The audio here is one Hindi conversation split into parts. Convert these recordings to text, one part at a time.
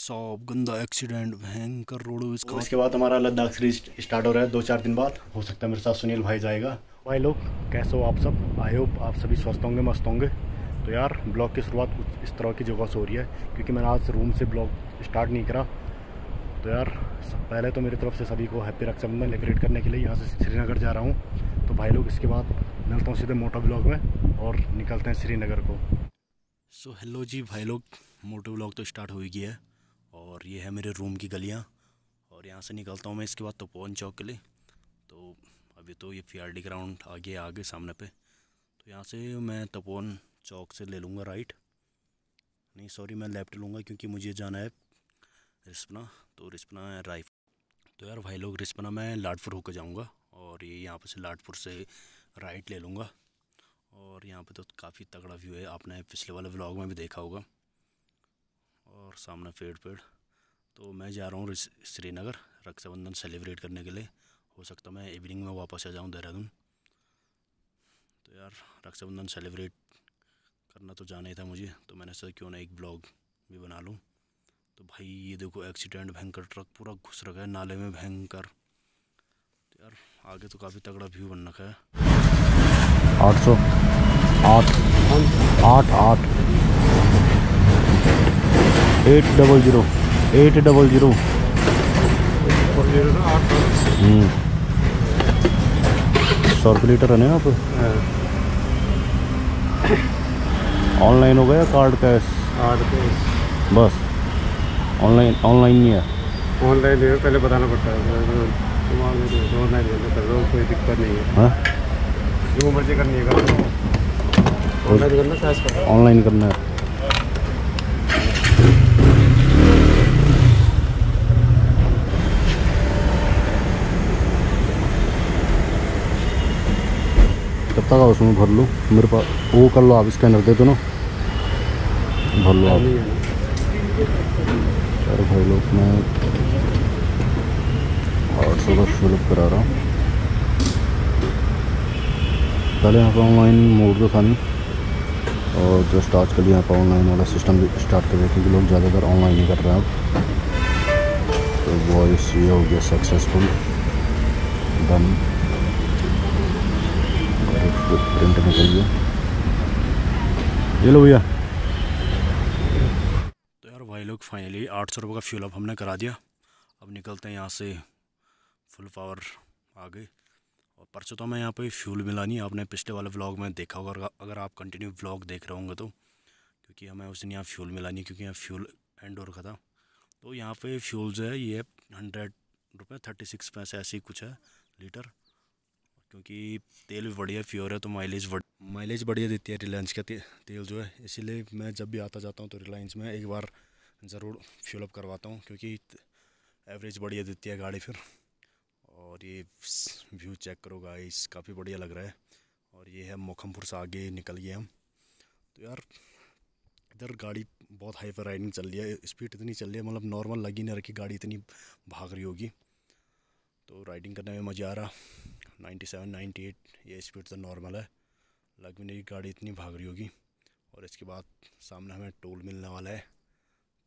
साहब गंदा एक्सीडेंट भयंकर रोडवेज का उसके बाद हमारा लद्दाख सीरीज स्टार्ट हो रहा है दो चार दिन बाद हो सकता है मेरे साथ सुनील भाई जाएगा भाई लोग कैसे हो आप सब आई होप आप सभी स्वस्थ होंगे मस्त होंगे तो यार ब्लॉग की शुरुआत कुछ इस तरह की जगह से हो रही है क्योंकि मैंने आज रूम से ब्लॉग स्टार्ट नहीं करा तो यार पहले तो मेरी तरफ से सभी को हैप्पी रक्षाबंधन डेकोरेट करने के लिए यहाँ से श्रीनगर जा रहा हूँ तो भाई लोग इसके बाद मिलता हूँ सीधे मोटो ब्लॉग में और निकलते हैं श्रीनगर को सो हेलो जी भाई लोग मोटो ब्लॉग तो स्टार्ट हो गया है और ये है मेरे रूम की गलियाँ और यहाँ से निकलता हूँ मैं इसके बाद तपोवन चौक के लिए तो अभी तो ये पी ग्राउंड e आगे आगे सामने पे तो यहाँ से मैं तपोवन चौक से ले लूँगा राइट नहीं सॉरी मैं लेफ्ट लूँगा क्योंकि मुझे जाना है रिस्पना तो रिस्पना राइफ तो यार भाई लोग रिस्पना मैं लाडपुर होकर जाऊँगा और ये यहाँ पर से लाडपुर से राइट ले लूँगा और यहाँ पे तो काफ़ी तगड़ा व्यू है आपने पिछले वाले व्लॉग में भी देखा होगा और सामने पेड़ पेड़ तो मैं जा रहा हूँ श्रीनगर रक्षाबंधन सेलिब्रेट करने के लिए हो सकता मैं इवनिंग में वापस आ जाऊँ देहरादून तो यार रक्षाबंधन सेलिब्रेट करना तो जाना ही था मुझे तो मैंने सोचा क्यों ना एक ब्लॉग भी बना लूँ तो भाई ये देखो एक्सीडेंट भयंकर ट्रक पूरा घुस रखा है नाले में भयंकर तो यार आगे तो काफ़ी तगड़ा व्यू बन रखा है आठ सौ आठ आठ आठ eight double zero eight double zero सौ रुपये लीटर है ना आप ऑनलाइन हो गया कार्ड कैश कार्ड कैश बस ऑनलाइन ऑनलाइन ही है ऑनलाइन है पहले बताना पड़ता है तो तो ऑनलाइन कोई दिक्कत नहीं है हाँ? जो मर्जी करनी है ऑनलाइन करना है ऑनलाइन करना है पत्ता का उसमें भर लो मेरे पास वो कर लो आप स्कैनर दे दो ना भर लो आप चलो भाई लोग मैं आठ सौ का फिलअप करा रहा हूँ पहले यहाँ पर ऑनलाइन मोड तो था नहीं और जस्ट आजकल यहाँ पर ऑनलाइन वाला सिस्टम भी स्टार्ट कर क्योंकि लोग ज़्यादातर ऑनलाइन ही कर रहे हैं अब तो वॉइस ये हो गया सक्सेसफुल डन प्रिंट निकल गया ये लो भैया तो यार भाई लोग फाइनली आठ सौ रुपये का फ्यूल अप हमने करा दिया अब निकलते हैं यहाँ से फुल पावर आ गए और परसों तो हमें यहाँ पे फ्यूल मिला नहीं आपने पिछले वाले व्लॉग में देखा होगा अगर आप कंटिन्यू व्लॉग देख रहे होंगे तो क्योंकि हमें उस दिन यहाँ फ्यूल मिला नहीं क्योंकि यहाँ फ्यूल एंड और का था तो यहाँ पे फ्यूल जो है ये हंड्रेड रुपये थर्टी सिक्स पैसे ऐसे ही कुछ है लीटर क्योंकि तेल भी बढ़िया फ्योर है तो माइलेज माइलेज बढ़िया देती है रिलायंस का तेल जो है इसीलिए मैं जब भी आता जाता हूँ तो रिलायंस में एक बार ज़रूर फ्यूलअप करवाता हूँ क्योंकि एवरेज बढ़िया देती है गाड़ी फिर और ये व्यू चेक करो गाइस काफ़ी बढ़िया लग रहा है और ये है मोखमपुर से आगे निकल गए हम तो यार इधर गाड़ी बहुत हाई पर राइडिंग चल रही है स्पीड इतनी चल रही है मतलब नॉर्मल लगी नहीं रखी गाड़ी इतनी भाग रही होगी तो राइडिंग करने में मज़ा आ रहा नाइन्टी सेवन नाइन्टी एट ये स्पीड तो नॉर्मल है लग भी नहीं गाड़ी इतनी भाग रही होगी और इसके बाद सामने हमें टोल मिलने वाला है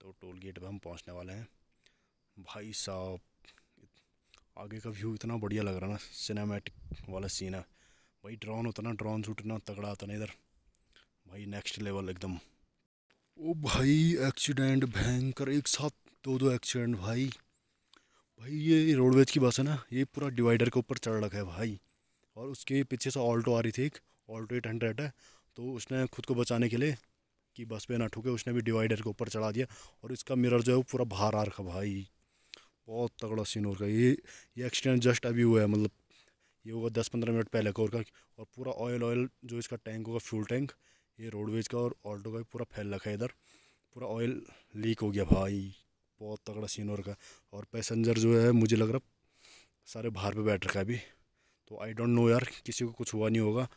तो टोल गेट पर हम पहुंचने वाले हैं भाई साहब आगे का व्यू इतना बढ़िया लग रहा ना सिनेमैटिक वाला सीन है भाई ड्रोन होता ना ड्रोन शूट इतना तगड़ा आता ना इधर भाई नेक्स्ट लेवल एकदम ओ भाई एक्सीडेंट भयंकर एक साथ दो दो एक्सीडेंट भाई भाई ये रोडवेज की बस है ना ये पूरा डिवाइडर के ऊपर चढ़ रखा है भाई और उसके पीछे से ऑल्टो आ रही थी एक ऑल्टो एट हंड्रेड है तो उसने खुद को बचाने के लिए कि बस पे ना ठूके उसने भी डिवाइडर के ऊपर चढ़ा दिया और इसका मिरर जो है वो पूरा बाहर आ रखा भाई बहुत तगड़ा सीन हो रखा ये ये एक्सीडेंट जस्ट अभी हुआ है मतलब ये होगा दस पंद्रह मिनट पहले का और का और पूरा ऑयल ऑयल जो इसका टैंक होगा फ्यूल टैंक ये रोडवेज का और ऑल्टो का पूरा फैल रखा है इधर पूरा ऑयल लीक हो गया भाई बहुत तगड़ा सीन हो रखा है और पैसेंजर जो है मुझे लग रहा सारे बाहर पे बैठ रखा है अभी तो आई डोंट नो यार किसी को कुछ हुआ नहीं होगा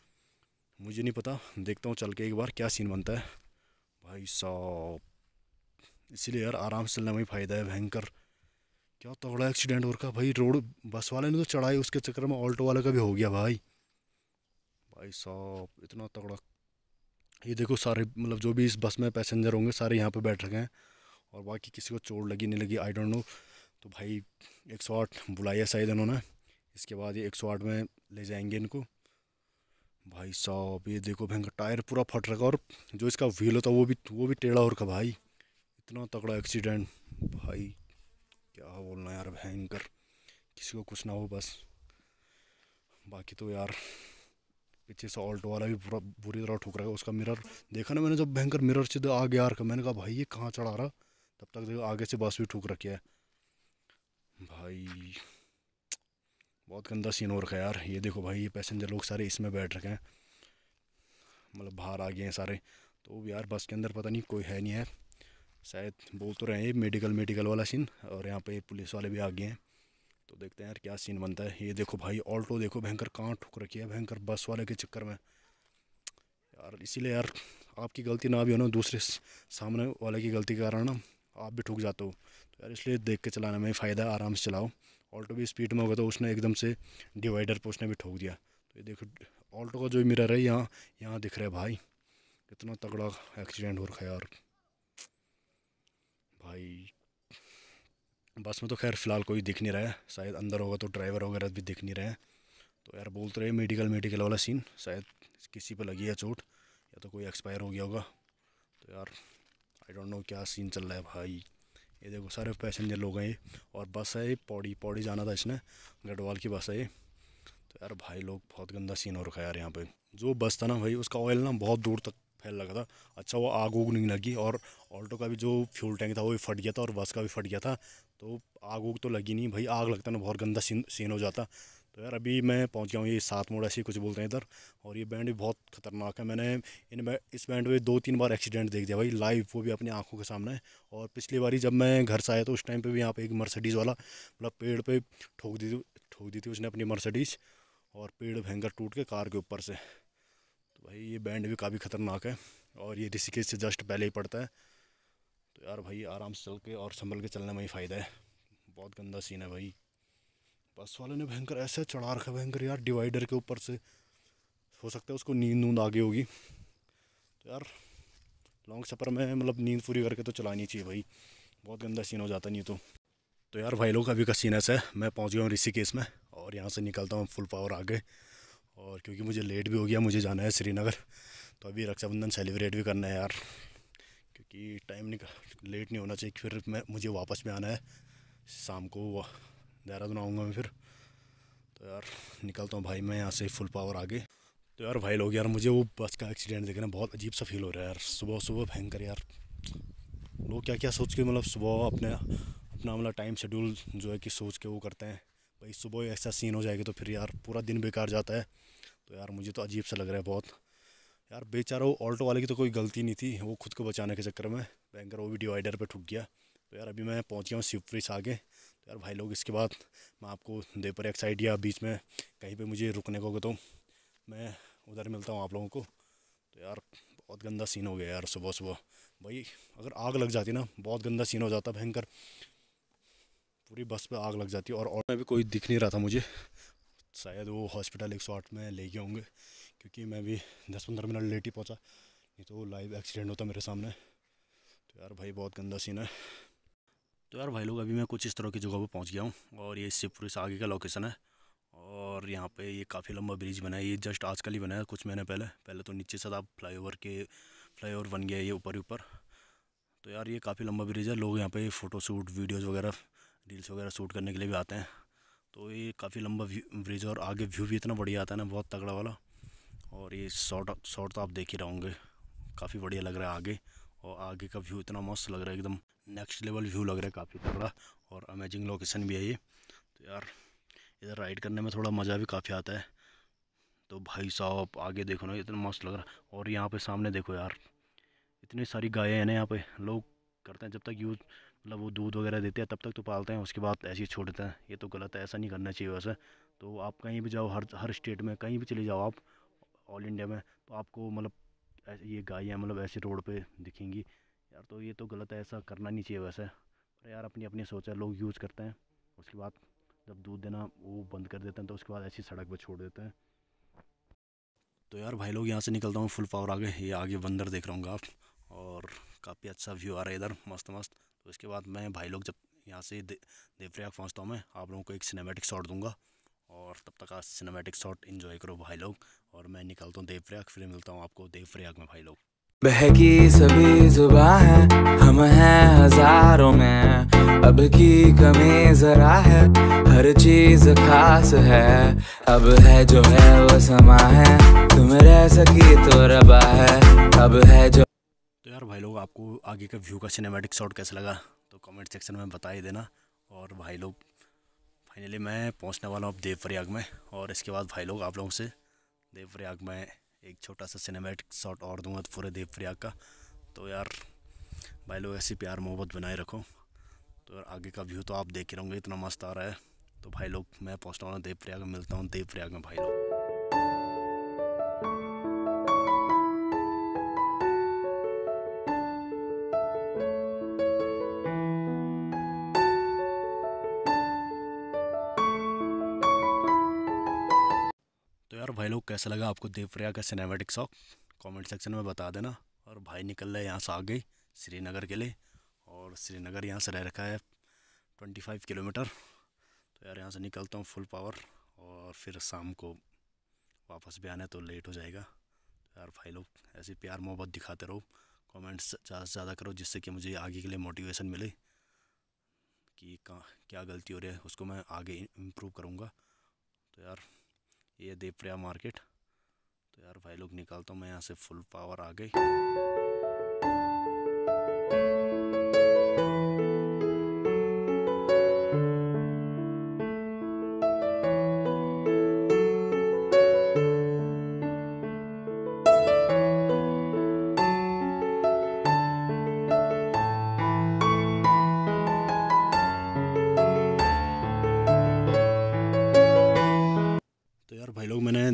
मुझे नहीं पता देखता हूँ चल के एक बार क्या सीन बनता है भाई साहब इसीलिए यार आराम से चलने में फ़ायदा है भयंकर क्या तगड़ा एक्सीडेंट हो रखा भाई रोड बस वाले ने तो चढ़ाई उसके चक्कर में ऑल्टो वाले का भी हो गया भाई भाई साहब इतना तगड़ा ये देखो सारे मतलब जो भी इस बस में पैसेंजर होंगे सारे यहाँ पे बैठ रखे हैं और बाकी किसी को चोट लगी नहीं लगी आई डोंट नो तो भाई एक सौ आठ बुलाया शायद इन्होंने इसके बाद ये एक सौ आठ में ले जाएंगे इनको भाई साहब ये देखो भयंकर टायर पूरा फट रखा और जो इसका व्हील होता वो भी वो भी टेढ़ा और का भाई इतना तगड़ा एक्सीडेंट भाई क्या बोलना यार भयंकर किसी को कुछ ना हो बस बाकी तो यार पीछे से ऑल्टो वाला भी पूरा बुरी तरह ठुक रहा है उसका मिरर देखा ना मैंने जब भयंकर मिरर से आ गया यार का मैंने कहा भाई ये कहाँ चढ़ा रहा तब तक देखो आगे से बस भी ठूक रखी है भाई बहुत गंदा सीन हो रखा है यार ये देखो भाई ये पैसेंजर लोग सारे इसमें बैठ रखे हैं मतलब बाहर आ गए हैं सारे तो यार बस के अंदर पता नहीं कोई है नहीं है शायद बोल तो रहे हैं ये मेडिकल मेडिकल वाला सीन और यहाँ पे पुलिस वाले भी आ गए हैं तो देखते हैं यार क्या सीन बनता है ये देखो भाई ऑल्टो देखो भयंकर कहाँ ठुक रखी है भयंकर बस वाले के चक्कर में यार इसीलिए यार आपकी गलती ना भी हो ना दूसरे सामने वाले की गलती के कारण ना आप भी ठुक जाते हो तो यार इसलिए देख के चलाने में फ़ायदा है आराम से चलाओ ऑल्टो भी स्पीड में होगा तो उसने एकदम से डिवाइडर पर उसने भी ठोक दिया तो ये देखो ऑल्टो का जो मिरर है यहाँ यहाँ दिख रहा है भाई कितना तगड़ा एक्सीडेंट हो रखा है यार भाई बस में तो खैर फ़िलहाल कोई दिख नहीं रहा है शायद अंदर होगा तो ड्राइवर वगैरह भी दिख नहीं रहे हैं तो यार बोलते तो रहे मेडिकल मेडिकल वाला सीन शायद किसी पर लगी है चोट या तो कोई एक्सपायर हो गया होगा तो यार आई डोंट नो क्या सीन चल रहा है भाई ये देखो सारे पैसेंजर लोग हैं और बस है ये पौड़ी पौड़ी जाना था इसने गढ़वाल की बस है ये तो यार भाई लोग बहुत गंदा सीन हो रखा है यार यहाँ पे जो बस था ना भाई उसका ऑयल ना बहुत दूर तक फैल लगा था अच्छा वो आग उग नहीं लगी और ऑल्टो का भी जो फ्यूल टैंक था वो भी फट गया था और बस का भी फट गया था तो आग उग तो लगी नहीं भाई आग लगता ना बहुत गंदा सीन सीन हो जाता तो यार अभी मैं पहुंच गया हूँ ये सात मोड़ ऐसे कुछ बोलते हैं इधर और ये बैंड भी बहुत खतरनाक है मैंने इन बै, इस बैंड में दो तीन बार एक्सीडेंट देख दिया भाई लाइव वो भी अपनी आंखों के सामने और पिछली बारी जब मैं घर से आया तो उस टाइम पे भी यहाँ पे एक मर्सिडीज़ वाला मतलब पेड़ पे ठोक दी थी ठोक दी थी उसने अपनी मर्सडीज और पेड़ भयंकर टूट के कार के ऊपर से तो भाई ये बैंड भी काफ़ी ख़तरनाक है और ये ऋषिकेश से जस्ट पहले ही पड़ता है तो यार भाई आराम से चल के और संभल के चलने में ही फ़ायदा है बहुत गंदा सीन है भाई बस वाले ने भयंकर ऐसे चढ़ा रखा भयंकर यार डिवाइडर के ऊपर से हो सकता है उसको नींद नूंद आगे होगी तो यार लॉन्ग सफ़र में मतलब नींद पूरी करके तो चलानी चाहिए भाई बहुत गंदा सीन हो जाता नहीं तो तो यार भाई लोग अभी का सीन ऐसा है मैं पहुंच गया हूँ ऋषिकेश में और यहाँ से निकलता हूँ फुल पावर आगे और क्योंकि मुझे लेट भी हो गया मुझे जाना है श्रीनगर तो अभी रक्षाबंधन सेलिब्रेट भी करना है यार क्योंकि टाइम निकल लेट नहीं होना चाहिए फिर मैं मुझे वापस में आना है शाम को देहरादून आऊँगा मैं फिर तो यार निकलता हूँ भाई मैं यहाँ से फुल पावर आगे तो यार भाई लोग यार मुझे वो बस का एक्सीडेंट देखना बहुत अजीब सा फील हो रहा है यार सुबह सुबह भयंकर यार लोग क्या क्या सोच के मतलब सुबह अपने अपना मतलब टाइम शेड्यूल जो है कि सोच के वो करते हैं भाई सुबह ऐसा सीन हो जाएगा तो फिर यार पूरा दिन बेकार जाता है तो यार मुझे तो अजीब सा लग रहा है बहुत यार बेचारा वो ऑल्टो वाले की तो कोई गलती नहीं थी वो खुद को बचाने के चक्कर में भयंकर वो भी डिवाइडर पर ठुक गया तो यार अभी मैं पहुँच गया हूँ शिवपुरी आगे तो यार भाई लोग इसके बाद मैं आपको देवपर एक साइड या बीच में कहीं पे मुझे रुकने को तो मैं उधर मिलता हूँ आप लोगों को तो यार बहुत गंदा सीन हो गया यार सुबह सुबह भाई अगर आग लग जाती ना बहुत गंदा सीन हो जाता भयंकर पूरी बस पर आग लग जाती और और में भी कोई दिख नहीं रहा था मुझे शायद वो हॉस्पिटल एक सौ आठ में ले गए होंगे क्योंकि मैं भी दस पंद्रह मिनट लेट ही पहुँचा नहीं तो लाइव एक्सीडेंट होता मेरे सामने तो यार भाई बहुत गंदा सीन है तो यार भाई लोग अभी मैं कुछ इस तरह की जगह पर पहुँच गया हूँ और ये शिवपुरी से आगे का लोकेशन है और यहाँ पे ये काफ़ी लंबा ब्रिज बना है ये जस्ट आजकल ही बना है कुछ महीने पहले पहले तो नीचे से फ्लाई फ्लाईओवर के फ्लाईओवर बन गया ये ऊपर ही ऊपर तो यार ये काफ़ी लंबा ब्रिज है लोग यहाँ पे शूट वीडियोज़ वगैरह रील्स वगैरह शूट करने के लिए भी आते हैं तो ये काफ़ी लंबा ब्रिज और आगे व्यू भी इतना बढ़िया आता है ना बहुत तगड़ा वाला और ये शॉर्ट शॉर्ट तो आप देख ही रहोगे काफ़ी बढ़िया लग रहा है आगे और आगे का व्यू इतना मस्त लग रहा है एकदम नेक्स्ट लेवल व्यू लग रहा है काफ़ी तगड़ा और अमेजिंग लोकेशन भी है ये तो यार इधर राइड करने में थोड़ा मज़ा भी काफ़ी आता है तो भाई साहब आगे देखो ना इतना मस्त लग रहा है और यहाँ पे सामने देखो यार इतनी सारी गायें हैं ना यहाँ पे लोग करते हैं जब तक यूज़ मतलब वो दूध वगैरह देते हैं तब तक तो पालते हैं उसके बाद ऐसे ही छोड़ देते हैं ये तो गलत है ऐसा नहीं करना चाहिए वैसे तो आप कहीं भी जाओ हर हर स्टेट में कहीं भी चले जाओ आप ऑल इंडिया में तो आपको मतलब ये गायें मतलब ऐसे रोड पे दिखेंगी यार तो ये तो गलत है ऐसा करना नहीं चाहिए वैसे पर यार अपनी अपनी सोच है लोग यूज़ करते हैं उसके बाद जब दूध देना वो बंद कर देते हैं तो उसके बाद ऐसी सड़क पर छोड़ देते हैं तो यार भाई लोग यहाँ से निकलता हूँ फुल पावर आगे ये आगे बंदर देख रहा हूँ आप और काफ़ी अच्छा व्यू आ रहा है इधर मस्त मस्त तो इसके बाद मैं भाई लोग जब यहाँ से दे, देवप्रयाग पहुँचता हूँ मैं आप लोगों को एक सिनेमेटिक शॉट दूंगा और तब तक का सिनेमैटिक शॉट इन्जॉय करो भाई लोग और मैं निकलता हूँ देवप्रयाग फिर मिलता हूँ आपको देवप्रयाग में भाई लोग बहकी सभी जुबा है हम हैं हजारों में अब की कमी जरा है हर चीज खास है अब है जो है वो समा है तुम रह सकी तो रबा है अब है जो तो यार भाई लोग आपको आगे का व्यू का सिनेमैटिक शॉट कैसा लगा तो कमेंट सेक्शन में बता ही देना और भाई लोग फाइनली मैं पहुंचने वाला हूँ अब देवप्रयाग में और इसके बाद भाई लोग आप लोगों से देवप्रयाग में एक छोटा सा सिनेमेटिक शॉट और दूंगा पूरे देवप्रयाग का तो यार भाई लोग ऐसी प्यार मोहब्बत बनाए रखो तो यार आगे का व्यू तो आप देख रहे होंगे इतना मस्त आ रहा है तो भाई लोग मैं पहुँचने वाला हूँ देवप्रयाग में मिलता हूँ देवप्रयाग में भाई लोग कैसा लगा आपको देवप्रयाग का सिनेमेटिक शॉक कमेंट सेक्शन में बता देना और भाई निकल रहे यहाँ से आ गई श्रीनगर के लिए और श्रीनगर यहाँ से रह रखा है ट्वेंटी फाइव किलोमीटर तो यार यहाँ से निकलता हूँ फुल पावर और फिर शाम को वापस भी आना है तो लेट हो जाएगा तो यार भाई लोग ऐसे प्यार मोहब्बत दिखाते रहो कॉमेंट्स ज़्यादा से ज़्यादा करो जिससे कि मुझे आगे के लिए मोटिवेशन मिले कि कहाँ क्या गलती हो रही है उसको मैं आगे इम्प्रूव करूँगा तो यार ये देवप्रिया मार्केट तो यार भाई लोग निकालता हूँ मैं यहाँ से फुल पावर आ गई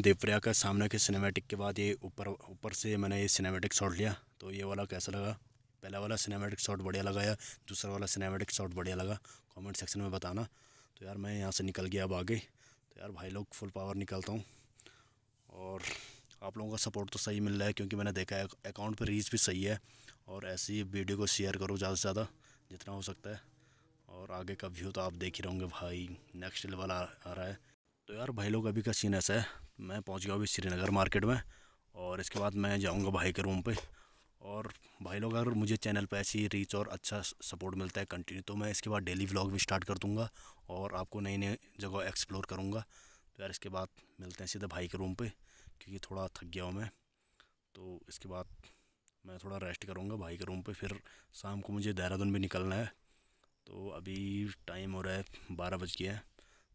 देवप्रयाग का सामने के सिनेमैटिक के बाद ये ऊपर ऊपर से मैंने ये सिनेमैटिक शॉट लिया तो ये वाला कैसा लगा पहला वाला सिनेमैटिक शॉट बढ़िया लगा या दूसरा वाला सिनेमैटिक शॉट बढ़िया लगा कमेंट सेक्शन में बताना तो यार मैं यहाँ से निकल गया अब आगे तो यार भाई लोग फुल पावर निकलता हूँ और आप लोगों का सपोर्ट तो सही मिल रहा है क्योंकि मैंने देखा है अकाउंट पर रीच भी सही है और ऐसी वीडियो को शेयर करो ज़्यादा से ज़्यादा जितना हो सकता है और आगे का व्यू तो आप देख ही रहोगे भाई नेक्स्ट लेवल आ रहा है तो यार भाई लोग अभी का सीन ऐसा है मैं पहुंच गया अभी श्रीनगर मार्केट में और इसके बाद मैं जाऊंगा भाई के रूम पे और भाई लोग अगर मुझे चैनल पे ऐसी रीच और अच्छा सपोर्ट मिलता है कंटिन्यू तो मैं इसके बाद डेली व्लॉग भी स्टार्ट कर दूँगा और आपको नई नई जगह एक्सप्लोर करूँगा तो यार इसके बाद मिलते हैं सीधे भाई के रूम पर क्योंकि थोड़ा थक गया हूँ मैं तो इसके बाद मैं थोड़ा रेस्ट करूँगा भाई के रूम पर फिर शाम को मुझे देहरादून भी निकलना है तो अभी टाइम हो रहा है बारह बज गया है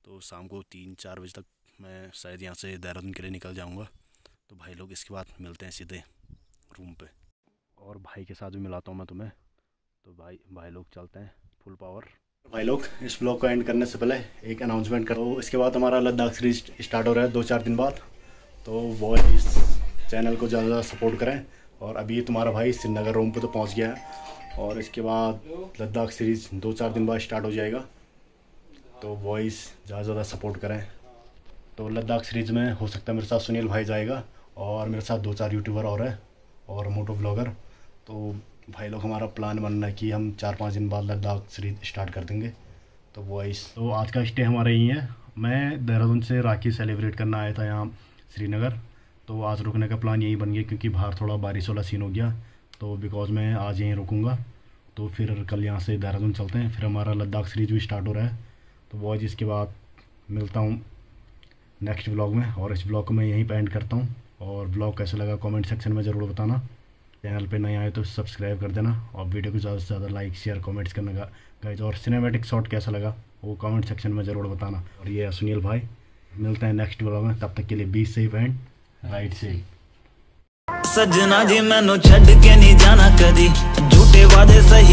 तो शाम को तीन चार बजे तक मैं शायद यहाँ से देहरादून के लिए निकल जाऊँगा तो भाई लोग इसके बाद मिलते हैं सीधे रूम पे और भाई के साथ भी मिलाता हूँ मैं तुम्हें तो भाई भाई लोग चलते हैं फुल पावर भाई लोग इस ब्लॉग को एंड करने से पहले एक अनाउंसमेंट करो इसके बाद हमारा लद्दाख सीरीज स्टार्ट हो रहा है दो चार दिन बाद तो वो इस चैनल को ज़्यादा सपोर्ट करें और अभी तुम्हारा भाई श्रीनगर रूम पर तो पहुँच गया है और इसके बाद लद्दाख सीरीज़ दो चार दिन बाद स्टार्ट हो जाएगा तो बॉयज़ ज़्यादा से ज़्यादा सपोर्ट करें तो लद्दाख सीरीज़ में हो सकता है मेरे साथ सुनील भाई जाएगा और मेरे साथ दो चार यूट्यूबर और हैं और मोटो ब्लॉगर तो भाई लोग हमारा प्लान बन रहा है कि हम चार पाँच दिन बाद लद्दाख सीरीज स्टार्ट कर देंगे तो वॉइस तो आज का स्टे हमारा यहीं है मैं देहरादून से राखी सेलिब्रेट करना आया था यहाँ श्रीनगर तो आज रुकने का प्लान यहीं बन गया क्योंकि बाहर थोड़ा बारिश वाला सीन हो गया तो बिकॉज मैं आज यहीं रुकूँगा तो फिर कल यहाँ से देहरादून चलते हैं फिर हमारा लद्दाख सीरीज भी स्टार्ट हो रहा है तो बॉयज इसके बाद मिलता हूँ नेक्स्ट ब्लॉग में और इस ब्लॉग को मैं यहीं पर एंड करता हूँ और ब्लॉग कैसा लगा कमेंट सेक्शन में ज़रूर बताना चैनल पे नए आए तो सब्सक्राइब कर देना और वीडियो को ज़्यादा से ज़्यादा लाइक शेयर कमेंट्स करने का गाइज और सिनेमैटिक शॉट कैसा लगा वो कमेंट सेक्शन में ज़रूर बताना और ये सुनील भाई मिलते हैं नेक्स्ट ब्लॉग में तब तक के लिए be safe and right safe सजना जी मैनू छ के नहीं जाना कदी झूठे वादे सही